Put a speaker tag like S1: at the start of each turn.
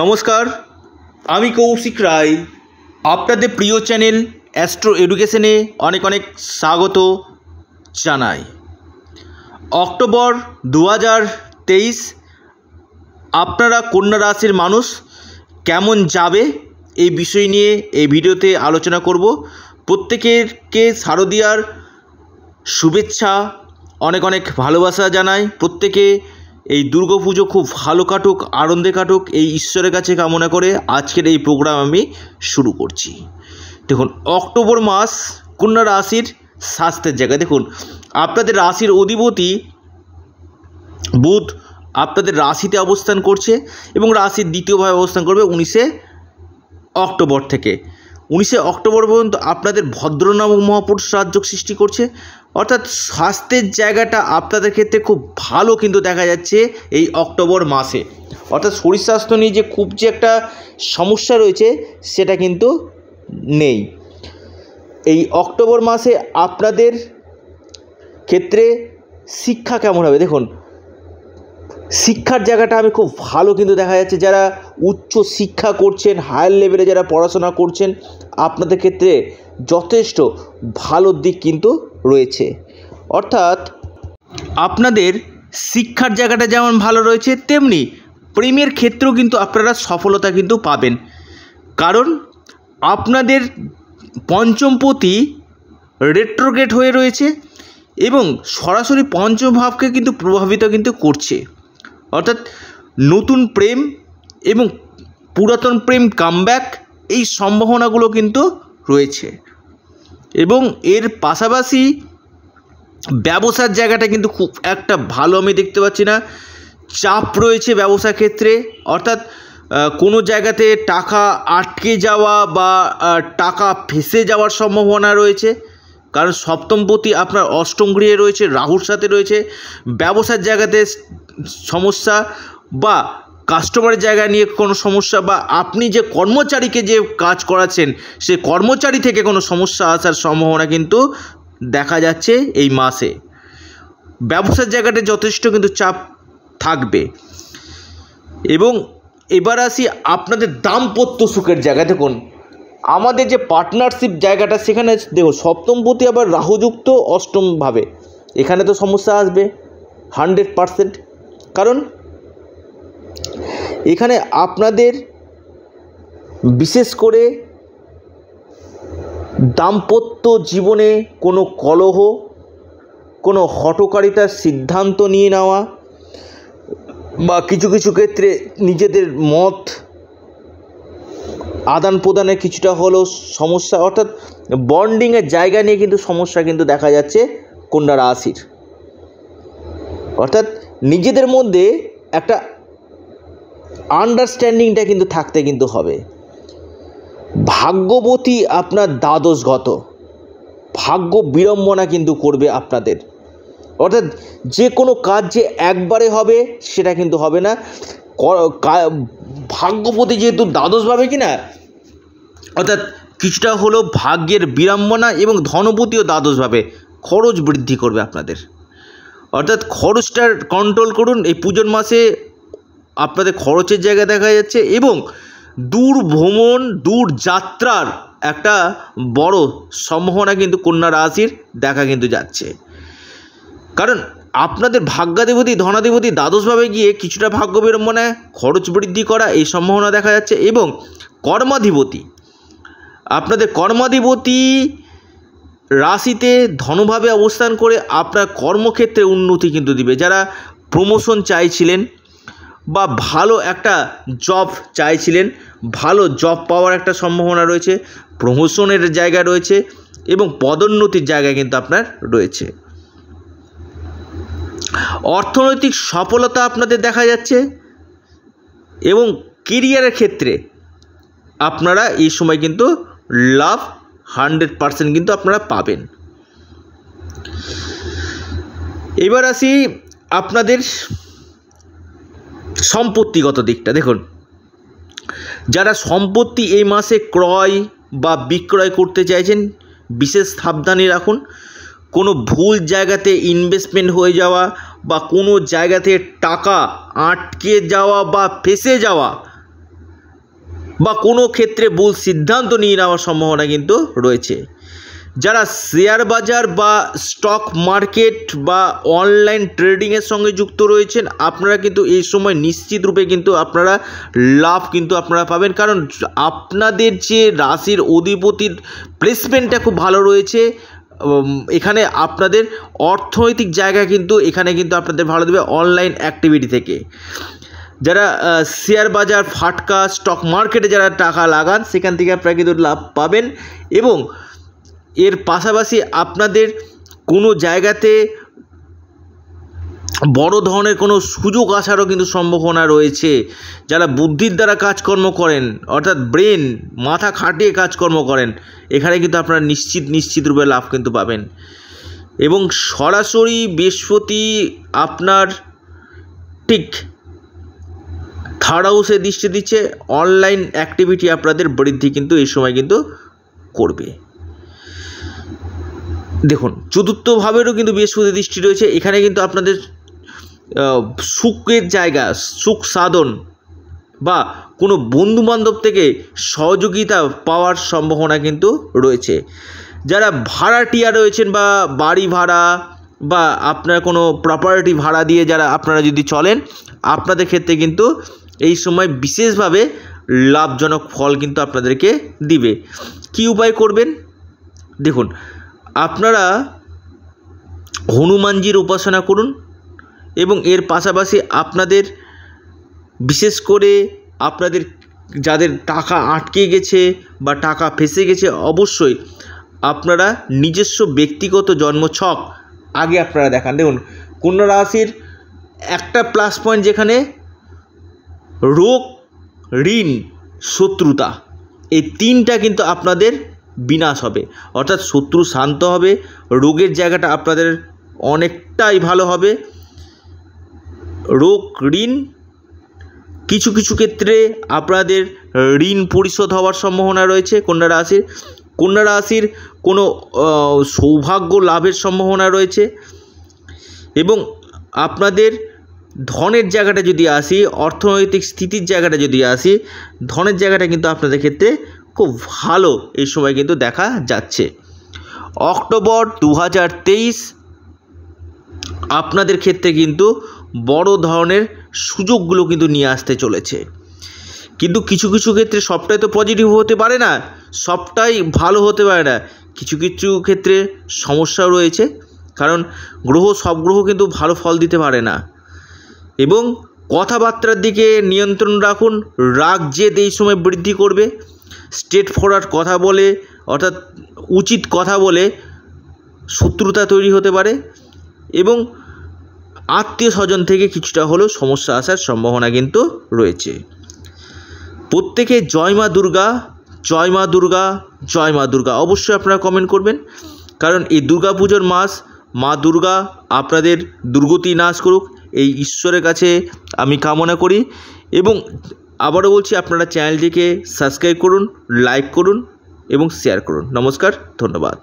S1: নমস্কার আমি কৌশিক রায় আপনাদের প্রিয় চ্যানেল অ্যাস্ট্রো এডুকেশনে অনেক অনেক স্বাগত জানাই অক্টোবর দু তেইশ আপনারা কন্যা রাশির মানুষ কেমন যাবে এই বিষয় নিয়ে এই ভিডিওতে আলোচনা করব প্রত্যেকেরকে শারদীয়ার শুভেচ্ছা অনেক অনেক ভালোবাসা জানাই প্রত্যেকে এই দুর্গাপুজো খুব ভালো কাটুক আনন্দে কাটুক এই ঈশ্বরের কাছে কামনা করে আজকের এই প্রোগ্রাম আমি শুরু করছি দেখুন অক্টোবর মাস কন্যা রাশির স্বাস্থ্যের জায়গা দেখুন আপনাদের রাশির অধিপতি বুধ আপনাদের রাশিতে অবস্থান করছে এবং রাশির দ্বিতীয়ভাবে অবস্থান করবে উনিশে অক্টোবর থেকে উনিশে অক্টোবর পর্যন্ত আপনাদের ভদ্র নামক মহাপুরুষ রাজ্য সৃষ্টি করছে অর্থাৎ স্বাস্থ্যের জায়গাটা আপনাদের ক্ষেত্রে খুব ভালো কিন্তু দেখা যাচ্ছে এই অক্টোবর মাসে অর্থাৎ শরীর স্বাস্থ্য নিয়ে যে খুব যে একটা সমস্যা রয়েছে সেটা কিন্তু নেই এই অক্টোবর মাসে আপনাদের ক্ষেত্রে শিক্ষা কেমন হবে দেখুন শিক্ষার জায়গাটা আমি খুব ভালো কিন্তু দেখা যাচ্ছে যারা উচ্চ শিক্ষা করছেন হায়ার লেভেলে যারা পড়াশোনা করছেন আপনাদের ক্ষেত্রে যথেষ্ট ভালো দিক কিন্তু রয়েছে অর্থাৎ আপনাদের শিক্ষার জায়গাটা যেমন ভালো রয়েছে তেমনি প্রেমের ক্ষেত্রেও কিন্তু আপনারা সফলতা কিন্তু পাবেন কারণ আপনাদের পঞ্চমপতি রেট্রোগেট হয়ে রয়েছে এবং সরাসরি পঞ্চম ভাবকে কিন্তু প্রভাবিত কিন্তু করছে অর্থাৎ নতুন প্রেম এবং পুরাতন প্রেম কামব্যাক এই সম্ভাবনাগুলো কিন্তু রয়েছে এবং এর পাশাপাশি ব্যবসার জায়গাটা কিন্তু খুব একটা ভালো আমি দেখতে পাচ্ছি না চাপ রয়েছে ব্যবসা ক্ষেত্রে অর্থাৎ কোনো জায়গাতে টাকা আটকে যাওয়া বা টাকা ফেসে যাওয়ার সম্ভাবনা রয়েছে কারণ সপ্তমপতি আপনার অষ্টম গৃহে রয়েছে রাহুর সাথে রয়েছে ব্যবসার জায়গাতে সমস্যা বা কাস্টমারের জায়গা নিয়ে কোনো সমস্যা বা আপনি যে কর্মচারীকে যে কাজ করাচ্ছেন সে কর্মচারী থেকে কোনো সমস্যা আসার সম্ভাবনা কিন্তু দেখা যাচ্ছে এই মাসে ব্যবসার জায়গাটা যথেষ্ট কিন্তু চাপ থাকবে এবং এবার আসি আপনাদের দাম্পত্য সুখের জায়গা দেখুন আমাদের যে পার্টনারশিপ জায়গাটা সেখানে দেখো সপ্তমপতি আবার রাহুযুক্ত অষ্টমভাবে এখানে তো সমস্যা আসবে হান্ড্রেড পারসেন্ট কারণ এখানে আপনাদের বিশেষ করে দাম্পত্য জীবনে কোনো কলহ কোনো হটকারিতার সিদ্ধান্ত নিয়ে নেওয়া বা কিছু কিছু ক্ষেত্রে নিজেদের মত আদান প্রদানে কিছুটা হলো সমস্যা অর্থাৎ বন্ডিংয়ের জায়গা নিয়ে কিন্তু সমস্যা কিন্তু দেখা যাচ্ছে কন্যা রাশির অর্থাৎ নিজেদের মধ্যে একটা আন্ডারস্ট্যান্ডিংটা কিন্তু থাকতে কিন্তু হবে ভাগ্যবতী আপনার দ্বাদশগত ভাগ্য বিড়ম্বনা কিন্তু করবে আপনাদের অর্থাৎ যে কোনো কাজ যে একবারে হবে সেটা কিন্তু হবে না ভাগ্যপতি যেহেতু দ্বাদশভাবে কি না অর্থাৎ কিছুটা হলো ভাগ্যের বিড়ম্বনা এবং ধনপতিও দ্বাদশভাবে খরচ বৃদ্ধি করবে আপনাদের অর্থাৎ খরচটার কন্ট্রোল করুন এই পুজোর মাসে আপনাদের খরচের জায়গা দেখা যাচ্ছে এবং দূর ভ্রমণ দূর যাত্রার একটা বড় সম্ভাবনা কিন্তু কন্যা রাশির দেখা কিন্তু যাচ্ছে কারণ আপনাদের ভাগ্যাধিপতি ধনাধিপতি দ্বাদশভাবে গিয়ে কিছুটা ভাগ্য বিড়ম্বনায় খরচ বৃদ্ধি করা এই সম্ভাবনা দেখা যাচ্ছে এবং কর্মাধিপতি আপনাদের কর্মাধিপতি রাশিতে ধনভাবে অবস্থান করে আপনার কর্মক্ষেত্রে উন্নতি কিন্তু দিবে যারা প্রমোশন চাইছিলেন বা ভালো একটা জব চাইছিলেন ভালো জব পাওয়ার একটা সম্ভাবনা রয়েছে প্রমোশনের জায়গা রয়েছে এবং পদোন্নতির জায়গা কিন্তু আপনার রয়েছে অর্থনৈতিক সফলতা আপনাদের দেখা যাচ্ছে এবং কেরিয়ারের ক্ষেত্রে আপনারা এই সময় কিন্তু লাভ হান্ড্রেড পারসেন্ট কিন্তু আপনারা পাবেন এবার আসি আপনাদের সম্পত্তিগত দিকটা দেখুন যারা সম্পত্তি এই মাসে ক্রয় বা বিক্রয় করতে চাইছেন বিশেষ সাবধানে রাখুন কোনো ভুল জায়গাতে ইনভেস্টমেন্ট হয়ে যাওয়া বা কোনো জায়গাতে টাকা আটকে যাওয়া বা ফেসে যাওয়া বা কোনো ক্ষেত্রে ভুল সিদ্ধান্ত নিয়ে নেওয়ার সম্ভাবনা কিন্তু রয়েছে যারা শেয়ার বাজার বা স্টক মার্কেট বা অনলাইন ট্রেডিংয়ের সঙ্গে যুক্ত রয়েছেন আপনারা কিন্তু এই সময় নিশ্চিত রূপে কিন্তু আপনারা লাভ কিন্তু আপনারা পাবেন কারণ আপনাদের যে রাশির অধিপতির প্লেসমেন্টটা খুব ভালো রয়েছে এখানে আপনাদের অর্থনৈতিক জায়গা কিন্তু এখানে কিন্তু আপনাদের ভালো দেবে অনলাইন অ্যাক্টিভিটি থেকে যারা শেয়ার বাজার ফাটকা স্টক মার্কেটে যারা টাকা লাগান সেখান থেকে আপনারা কিন্তু লাভ পাবেন এবং এর পাশাপাশি আপনাদের কোনো জায়গাতে বড় ধরনের কোনো সুযোগ আসারও কিন্তু সম্ভাবনা রয়েছে যারা বুদ্ধির দ্বারা কাজকর্ম করেন অর্থাৎ ব্রেন মাথা খাটিয়ে কাজকর্ম করেন এখানে কিন্তু আপনারা নিশ্চিত নিশ্চিত রূপে লাভ কিন্তু পাবেন এবং সরাসরি বৃহস্পতি আপনার ঠিক থার্ড হাউসে দৃষ্টি দিচ্ছে অনলাইন অ্যাক্টিভিটি আপনাদের বৃদ্ধি কিন্তু এই সময় কিন্তু করবে দেখুন চতুর্থভাবেরও কিন্তু বৃহস্পতি দৃষ্টি রয়েছে এখানে কিন্তু আপনাদের সুখের জায়গা সুখ সাধন বা কোনো বন্ধুবান্ধব থেকে সহযোগিতা পাওয়ার সম্ভাবনা কিন্তু রয়েছে যারা ভাড়াটিয়া রয়েছেন বা বাড়ি ভাড়া বা আপনার কোনো প্রপার্টি ভাড়া দিয়ে যারা আপনারা যদি চলেন আপনাদের ক্ষেত্রে কিন্তু এই সময় বিশেষভাবে লাভজনক ফল কিন্তু আপনাদেরকে দিবে কি উপায় করবেন দেখুন আপনারা হনুমানজির উপাসনা করুন এবং এর পাশাপাশি আপনাদের বিশেষ করে আপনাদের যাদের টাকা আটকে গেছে বা টাকা ফেসে গেছে অবশ্যই আপনারা নিজস্ব ব্যক্তিগত জন্মছক আগে আপনারা দেখান দেখুন কন্যা রাশির একটা প্লাস পয়েন্ট যেখানে রোগ ঋণ শত্রুতা এই তিনটা কিন্তু আপনাদের বিনাশ হবে অর্থাৎ শত্রু শান্ত হবে রোগের জায়গাটা আপনাদের অনেকটাই ভালো হবে রোগ ঋণ কিছু কিছু ক্ষেত্রে আপনাদের ঋণ পরিশোধ হওয়ার সম্ভাবনা রয়েছে কন্যা রাশির কন্যা রাশির কোনো সৌভাগ্য লাভের সম্ভাবনা রয়েছে এবং আপনাদের ধনের জায়গাটা যদি আসি অর্থনৈতিক স্থিতির জায়গাটা যদি আসি ধনের জায়গাটা কিন্তু আপনাদের ক্ষেত্রে খুব ভালো এই সময় কিন্তু দেখা যাচ্ছে অক্টোবর দু আপনাদের ক্ষেত্রে কিন্তু বড় ধরনের সুযোগগুলো কিন্তু নিয়ে আসতে চলেছে কিন্তু কিছু কিছু ক্ষেত্রে সবটাই তো পজিটিভ হতে পারে না সবটাই ভালো হতে পারে না কিছু কিছু ক্ষেত্রে সমস্যা রয়েছে কারণ গ্রহ সব গ্রহ কিন্তু ভালো ফল দিতে পারে না এবং কথাবার্তার দিকে নিয়ন্ত্রণ রাখুন রাগ জেদ এই সময় বৃদ্ধি করবে স্ট্রেট ফরওয়ার্ড কথা বলে অর্থাৎ উচিত কথা বলে শত্রুতা তৈরি হতে পারে এবং আত্মীয় স্বজন থেকে কিছুটা হলেও সমস্যা আসার সম্ভাবনা কিন্তু রয়েছে প্রত্যেকে জয় মা দুর্গা জয় মা দুর্গা জয় মা দুর্গা অবশ্যই আপনারা কমেন্ট করবেন কারণ এই দুর্গাপুজোর মাস মা দুর্গা আপনাদের দুর্গতি নাশ করুক এই ঈশ্বরের কাছে আমি কামনা করি এবং আবারও বলছি আপনারা চ্যানেলটিকে সাবস্ক্রাইব করুন লাইক করুন এবং শেয়ার করুন নমস্কার ধন্যবাদ